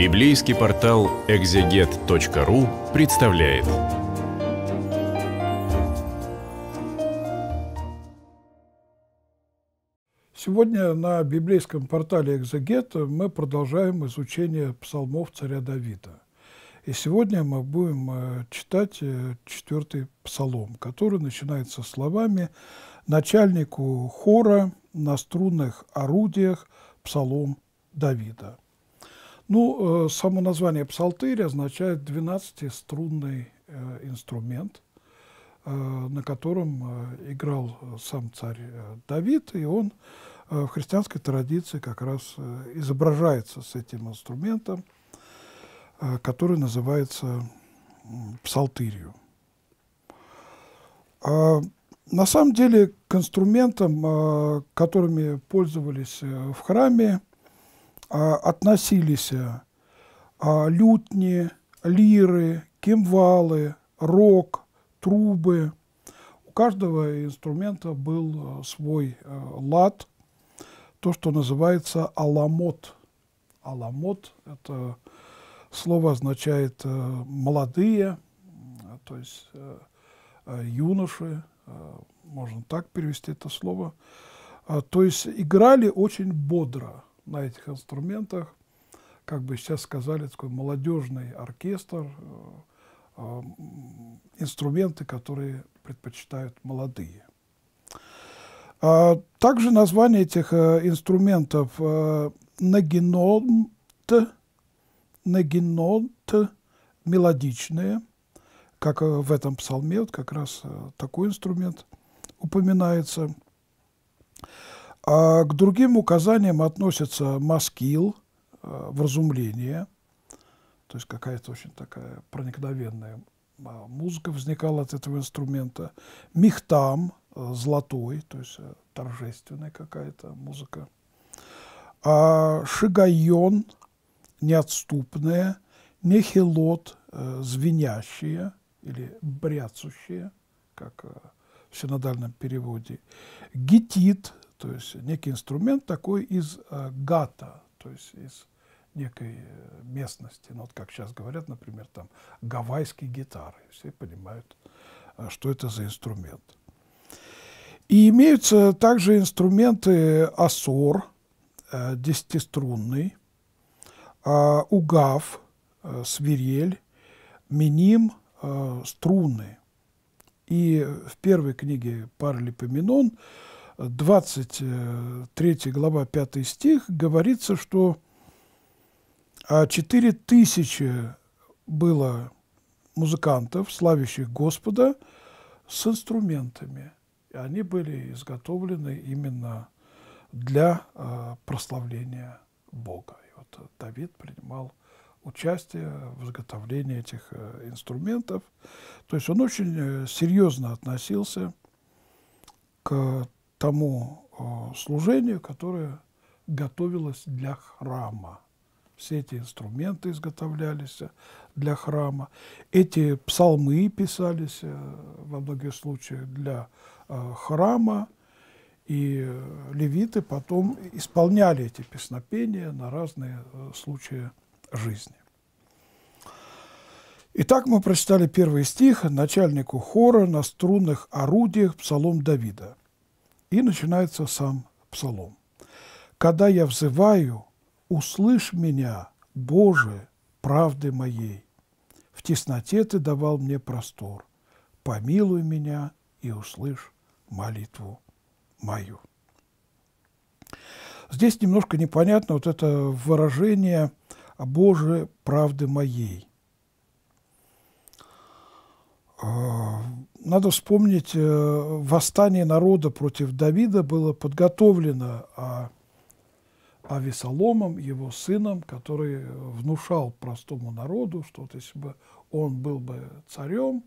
Библейский портал экзегет.ру представляет. Сегодня на библейском портале «Экзегет» мы продолжаем изучение псалмов царя Давида. И сегодня мы будем э, читать э, четвертый псалом, который начинается словами «Начальнику хора на струнных орудиях псалом Давида». Ну, э, само название псалтырь означает 12-струнный э, инструмент, э, на котором играл сам царь Давид, и он в христианской традиции как раз изображается с этим инструментом, который называется псалтырью. А, на самом деле к инструментам, которыми пользовались в храме, а, относились а, а, лютни, лиры, кимвалы, рок, трубы. У каждого инструмента был свой лад, то, что называется аламот. Аламот – это слово означает «молодые», то есть юноши, можно так перевести это слово. То есть играли очень бодро – на этих инструментах, как бы сейчас сказали, такой молодежный оркестр, э, инструменты, которые предпочитают молодые. А также название этих э, инструментов э, нагинонт, нагинонт мелодичные, как в этом псалме, вот как раз такой инструмент упоминается – а к другим указаниям относятся маскил, э, вразумление, то есть какая-то очень такая проникновенная а, музыка возникала от этого инструмента, михтам, э, золотой, то есть э, торжественная какая-то музыка, а шигайон, неотступная, нехилот, звенящие или бряцущие, как в синодальном переводе, гетит, то есть некий инструмент такой из э, гата, то есть из некой э, местности. Ну, вот как сейчас говорят, например, там гавайские гитары. Все понимают, э, что это за инструмент. И имеются также инструменты асор, десятиструнный, угав, свирель, миним, э, струны. И в первой книге Парлипоменон 23 глава 5 стих говорится, что а 4 тысячи было музыкантов, славящих Господа, с инструментами. И они были изготовлены именно для а, прославления Бога. И вот Давид принимал участие в изготовлении этих э, инструментов. То есть он очень э, серьезно относился к тому э, служению, которое готовилось для храма. Все эти инструменты изготовлялись э, для храма. Эти псалмы писались э, во многих случаях для храма. И левиты потом исполняли эти песнопения на разные случаи жизни. Итак, мы прочитали первый стих начальнику хора на струнных орудиях псалом Давида. И начинается сам псалом. «Когда я взываю, услышь меня, Боже, правды моей. В тесноте Ты давал мне простор. Помилуй меня и услышь молитву мою». Здесь немножко непонятно вот это выражение «Боже, правды моей». А, надо вспомнить, э, восстание народа против Давида было подготовлено а, Авесоломом, его сыном, который внушал простому народу, что вот если бы он был бы царем,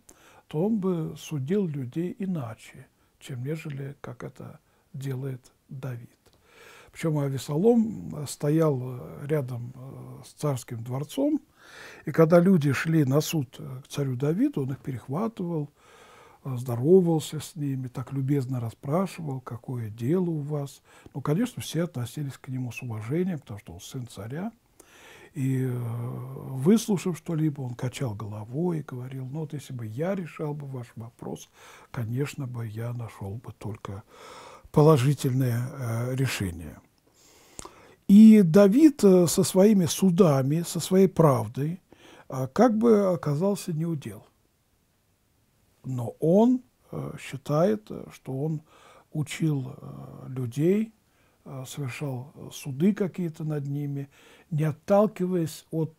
то он бы судил людей иначе, чем нежели как это делает Давид. Причем Авесолом стоял рядом э, с царским дворцом, и когда люди шли на суд э, к царю Давиду, он их перехватывал – здоровался с ними, так любезно расспрашивал, какое дело у вас. Ну, конечно, все относились к нему с уважением, потому что он сын царя. И э, выслушав что-либо, он качал головой и говорил, ну вот если бы я решал бы ваш вопрос, конечно бы я нашел бы только положительное э, решение. И Давид э, со своими судами, со своей правдой, э, как бы оказался неудел но он э, считает, э, что он учил э, людей, совершал суды какие-то над ними, не отталкиваясь от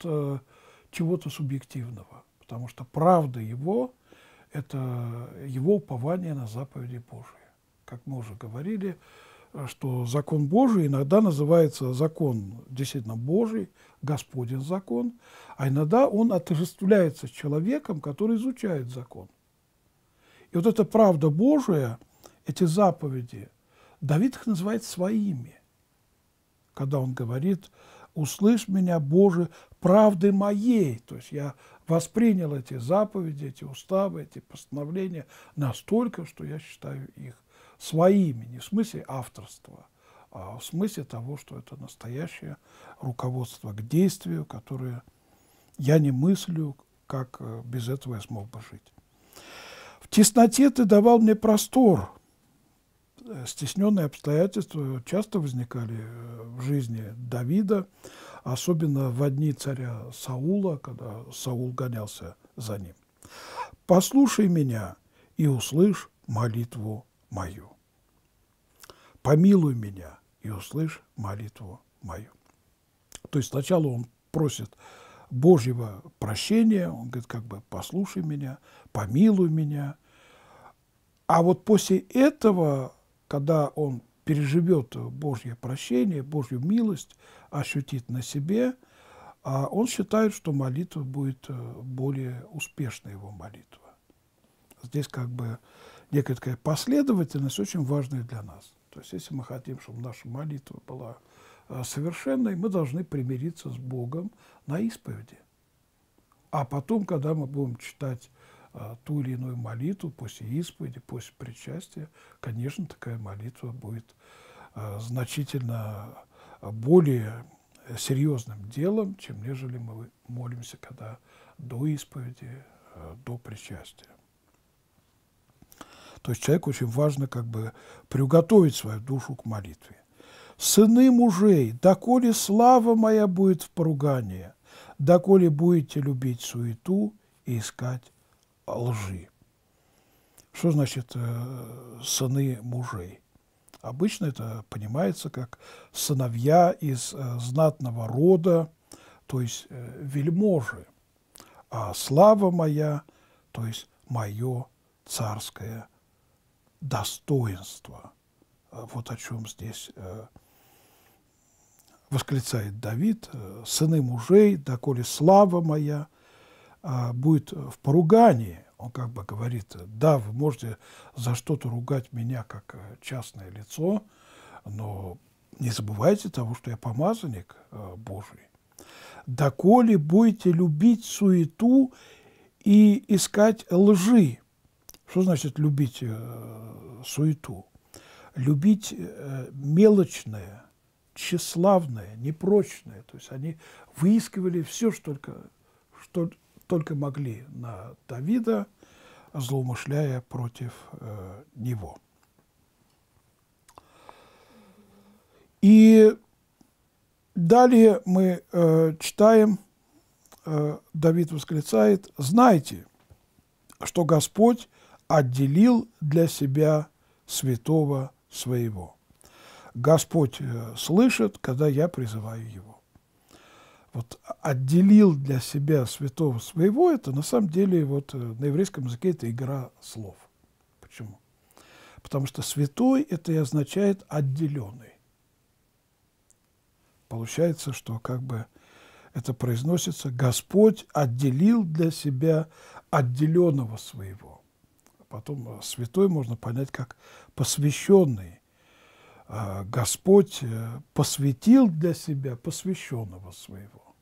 чего-то субъективного, потому что правда его – это его упование на заповеди Божии. Как мы уже говорили, что закон Божий иногда называется закон действительно Божий, Господен закон, а иногда он отождествляется с человеком, который изучает закон – и вот эта правда Божия, эти заповеди, Давид их называет своими, когда он говорит «Услышь меня, Боже, правды моей». То есть я воспринял эти заповеди, эти уставы, эти постановления настолько, что я считаю их своими, не в смысле авторства, а в смысле того, что это настоящее руководство к действию, которое я не мыслю, как э, без этого я смог бы жить. В тесноте ты давал мне простор. Стесненные обстоятельства часто возникали э, в жизни Давида, особенно в одни царя Саула, когда Саул гонялся за ним. «Послушай меня и услышь молитву мою. Помилуй меня и услышь молитву мою». То есть сначала он просит Божьего прощения, он говорит, как бы послушай меня, помилуй меня. А вот после этого, когда он переживет Божье прощение, Божью милость, ощутит на себе, а он считает, что молитва будет э, более успешной его молитва. Здесь как бы некая такая последовательность очень важная для нас. То есть если мы хотим, чтобы наша молитва была Э, совершенной, мы должны примириться с Богом на исповеди. А потом, когда мы будем читать э, ту или иную молитву после исповеди, после причастия, конечно, такая молитва будет э, значительно более серьезным делом, чем нежели мы молимся, когда до исповеди, до причастия. То есть человеку очень важно как бы приуготовить свою душу к молитве сыны мужей, доколе слава моя будет в поругании, доколе будете любить суету и искать лжи. Что значит э, сыны мужей? Обычно это понимается как сыновья из э, знатного рода, то есть э, вельможи, а слава моя, то есть мое царское достоинство. Э, вот о чем здесь э, восклицает Давид, «Э, сыны мужей, доколе слава моя а, будет в поругании. Он как бы говорит, да, вы можете за что-то ругать меня как э, частное лицо, но не забывайте того, что я помазанник э, Божий. Доколе будете любить суету и искать лжи. Что значит любить суету? Любить мелочное, тщеславные, непрочные. То есть они выискивали все, что только, что только могли на Давида, злоумышляя против э, него. И далее мы э, читаем, э, Давид восклицает, «Знайте, что Господь отделил для себя святого своего». Господь э, слышит, когда я призываю Его. Вот отделил для себя святого своего, это на самом деле вот э, на еврейском языке это игра слов. Почему? Потому что святой это и означает отделенный. Получается, что как бы это произносится «Господь отделил для себя отделенного своего». Потом э, святой можно понять как посвященный, а, Господь э, посвятил для себя посвященного своего.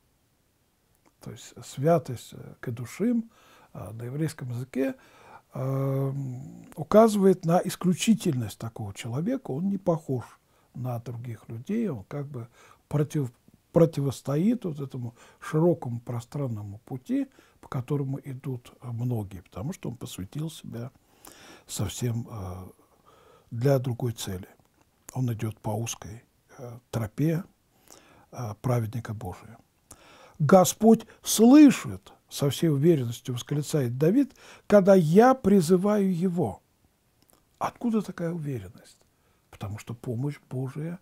То есть святость э, кедушим а, на еврейском языке эм, указывает на исключительность такого человека. Он не похож на других людей, он как бы против, противостоит вот этому широкому пространному пути, по которому идут э, многие, потому что он посвятил себя совсем для другой цели. Он идет по узкой э, тропе э, праведника Божия. Господь слышит, со всей уверенностью восклицает Давид, когда я призываю его. Откуда такая уверенность? Потому что помощь Божия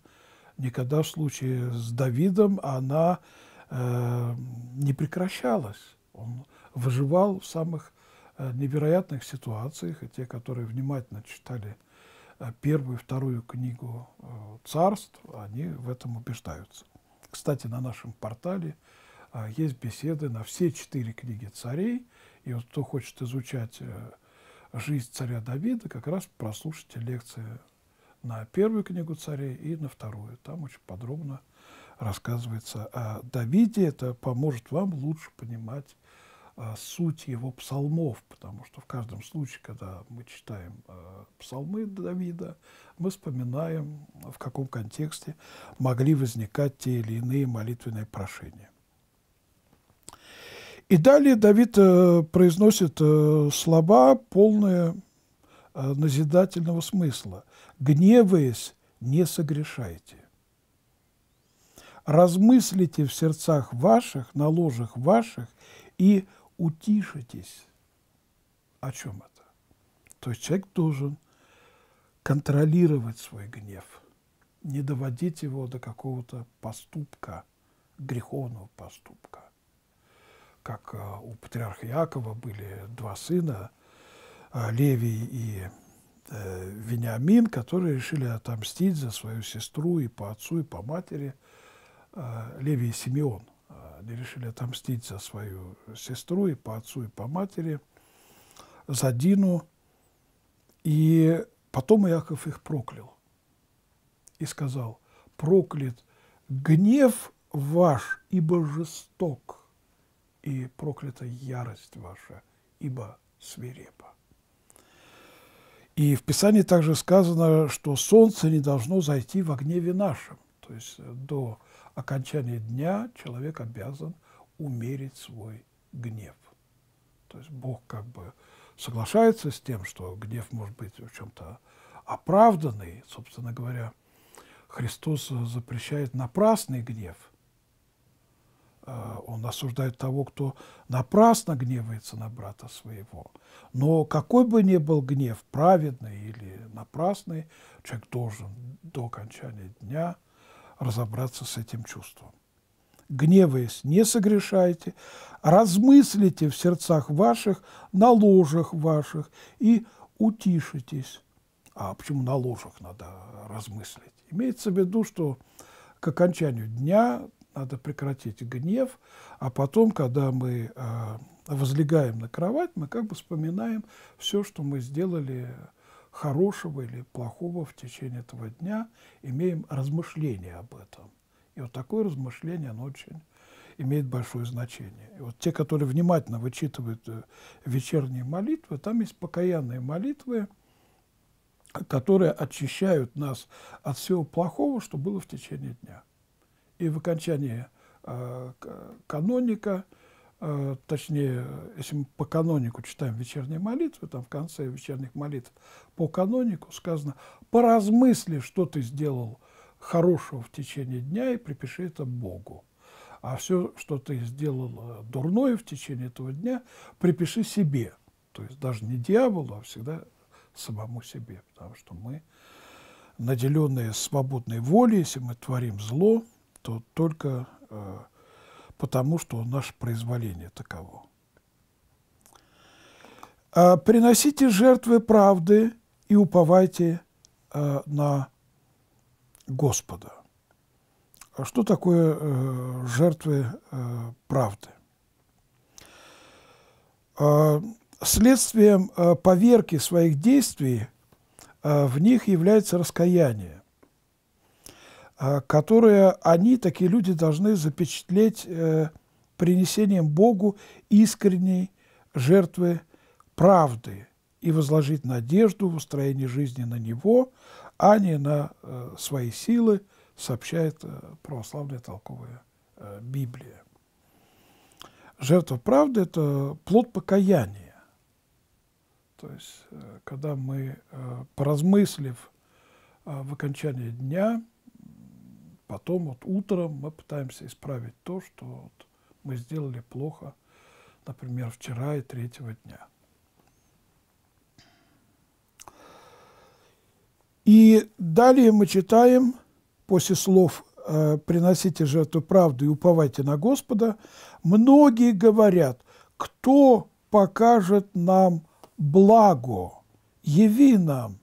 никогда в случае с Давидом она э, не прекращалась. Он выживал в самых э, невероятных ситуациях, и те, которые внимательно читали Э, первую и вторую книгу э, царств, они в этом убеждаются. Кстати, на нашем портале э, есть беседы на все четыре книги царей, и вот кто хочет изучать жизнь царя Давида, как раз прослушайте лекции на первую книгу царей и на вторую. Там очень подробно рассказывается о Давиде. Это поможет вам лучше понимать а, суть его псалмов, потому что в каждом случае, когда мы читаем а, псалмы Давида, мы вспоминаем, в каком контексте могли возникать те или иные молитвенные прошения. И далее Давид э, произносит э, слова, полные э, назидательного смысла. «Гневаясь, не согрешайте. Размыслите в сердцах ваших, на ложах ваших и утишитесь. О чем это? То есть человек должен контролировать свой гнев, не доводить его до какого-то поступка, греховного поступка. Как э, у патриарха Якова были два сына, э, Левий и э, Вениамин, которые решили отомстить за свою сестру и по отцу, и по матери Левий и Симеон. Они решили отомстить за свою сестру и по отцу, и по матери, за Дину. И потом Иаков их проклял и сказал, проклят гнев ваш, ибо жесток, и проклята ярость ваша, ибо свирепа. И в Писании также сказано, что солнце не должно зайти в гневе нашем. То есть э, до окончания дня человек обязан умерить свой гнев. То есть Бог как бы соглашается с тем, что гнев может быть в чем-то оправданный. Собственно говоря, Христос э, запрещает напрасный гнев. Э, Он осуждает того, кто напрасно гневается на брата своего. Но какой бы ни был гнев, праведный или напрасный, человек должен до окончания дня – разобраться с этим чувством. Гневаясь, не согрешайте, размыслите в сердцах ваших, на ложах ваших и утишитесь. А почему на ложах надо размыслить? Имеется в виду, что к окончанию дня надо прекратить гнев, а потом, когда мы э, возлегаем на кровать, мы как бы вспоминаем все, что мы сделали хорошего или плохого в течение этого дня, имеем размышление об этом. И вот такое размышление, оно очень имеет большое значение. И вот те, которые внимательно вычитывают э, вечерние молитвы, там есть покаянные молитвы, которые очищают нас от всего плохого, что было в течение дня. И в окончании э, э, каноника – Э, точнее, если мы по канонику читаем вечерние молитвы, там в конце вечерних молитв по канонику сказано «поразмысли, что ты сделал хорошего в течение дня и припиши это Богу». А все, что ты сделал э, дурное в течение этого дня, припиши себе. То есть даже не дьяволу, а всегда самому себе. Потому что мы, наделенные свободной волей, если мы творим зло, то только э, потому что наше произволение таково. А, приносите жертвы правды и уповайте а, на Господа. А что такое э, жертвы э, правды? Следствием э, поверки своих действий в них является раскаяние. Э, которые они, такие люди, должны запечатлеть э, принесением Богу искренней жертвы правды и возложить надежду в устроении жизни на Него, а не на э, свои силы, сообщает православная толковая Библия. Жертва правды – это плод покаяния. То есть, когда мы, поразмыслив в окончании дня, потом вот утром мы пытаемся исправить то, что вот мы сделали плохо, например, вчера и третьего дня. И далее мы читаем после слов э, «приносите жертву правду и уповайте на Господа», многие говорят «кто покажет нам благо, яви нам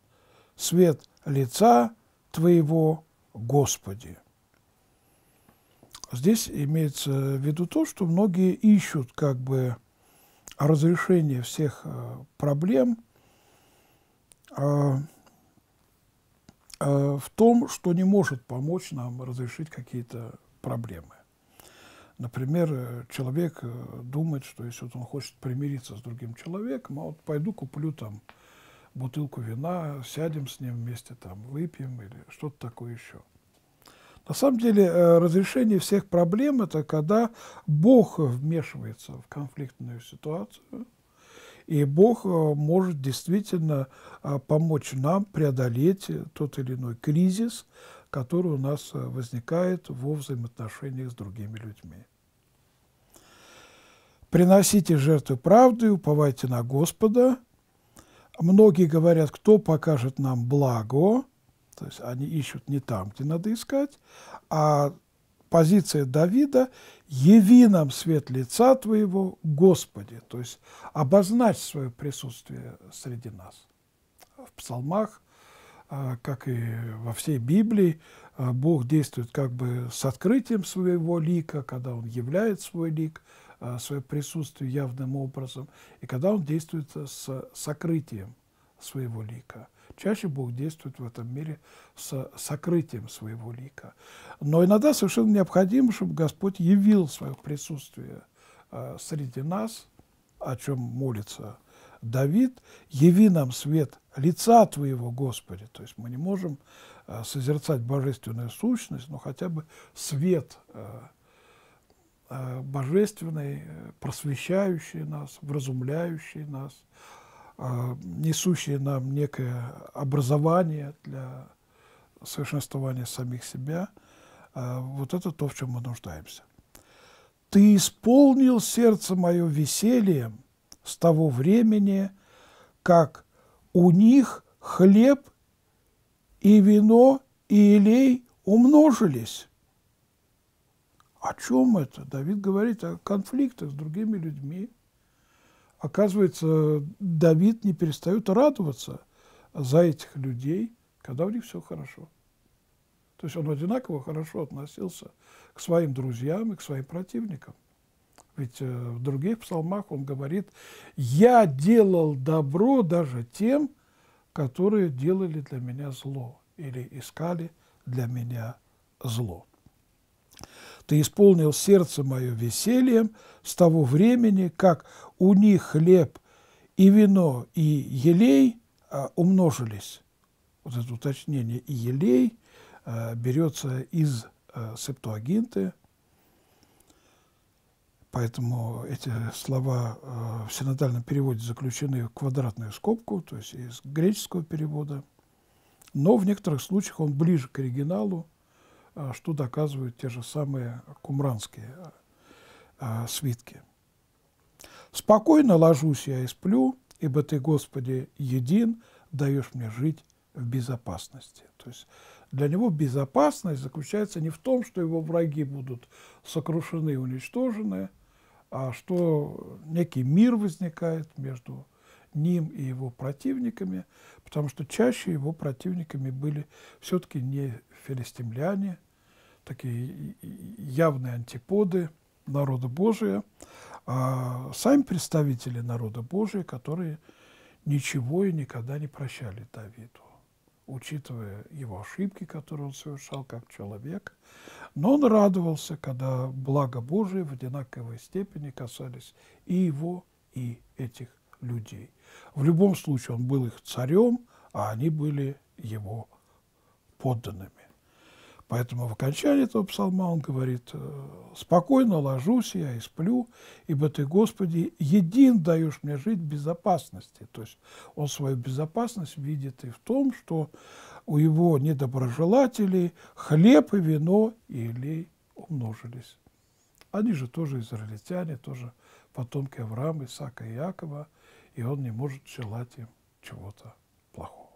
свет лица Твоего, Господи». Здесь имеется в виду то, что многие ищут как бы разрешение всех э, проблем а, э, в том, что не может помочь нам разрешить какие-то проблемы. Например, э, человек думает, что если вот он хочет примириться с другим человеком, а вот пойду куплю там бутылку вина, сядем с ним вместе, там, выпьем или что-то такое еще – на самом деле э, разрешение всех проблем – это когда Бог вмешивается в конфликтную ситуацию, и Бог э, может действительно э, помочь нам преодолеть тот или иной кризис, который у нас возникает во взаимоотношениях с другими людьми. «Приносите жертвы правды, уповайте на Господа». Многие говорят, кто покажет нам благо – то есть они ищут не там, где надо искать, а позиция Давида «Яви нам свет лица Твоего, Господи», то есть обозначь свое присутствие среди нас. В псалмах, а, как и во всей Библии, а, Бог действует как бы с открытием своего лика, когда Он являет свой лик, а, свое присутствие явным образом, и когда Он действует с сокрытием своего лика – Чаще Бог действует в этом мире с сокрытием своего лика. Но иногда совершенно необходимо, чтобы Господь явил свое присутствие э, среди нас, о чем молится Давид, яви нам свет лица Твоего, Господи. То есть мы не можем э, созерцать божественную сущность, но хотя бы свет э, божественный, просвещающий нас, вразумляющий нас, а, несущие нам некое образование для совершенствования самих себя, а, вот это то, в чем мы нуждаемся. «Ты исполнил сердце мое весельем с того времени, как у них хлеб и вино и елей умножились». О чем это? Давид говорит о конфликтах с другими людьми, Оказывается, Давид не перестает радоваться за этих людей, когда у них все хорошо. То есть он одинаково хорошо относился к своим друзьям и к своим противникам. Ведь э, в других псалмах он говорит, я делал добро даже тем, которые делали для меня зло или искали для меня зло. Ты исполнил сердце мое весельем с того времени, как у них хлеб и вино и елей а, умножились. Вот это уточнение и елей а, берется из а, септуагинты, поэтому эти слова в синодальном переводе заключены в квадратную скобку, то есть из греческого перевода, но в некоторых случаях он ближе к оригиналу, что доказывают те же самые кумранские свитки. Спокойно ложусь я и сплю, ибо Ты, Господи, един, даешь мне жить в безопасности. То есть для него безопасность заключается не в том, что его враги будут сокрушены и уничтожены, а что некий мир возникает между ним и его противниками, потому что чаще его противниками были все-таки не филистимляне, такие явные антиподы народа Божия, а сами представители народа Божия, которые ничего и никогда не прощали Давиду, учитывая его ошибки, которые он совершал как человек. Но он радовался, когда благо Божие в одинаковой степени касались и его, и этих людей. В любом случае он был их царем, а они были его подданными. Поэтому в окончании этого псалма он говорит, «Э, «Спокойно ложусь я и сплю, ибо ты, Господи, един даешь мне жить в безопасности». То есть он свою безопасность видит и в том, что у его недоброжелателей хлеб и вино и елей умножились. Они же тоже израильтяне, тоже потомки Авраама, Исаака и Якова, и он не может желать им чего-то плохого.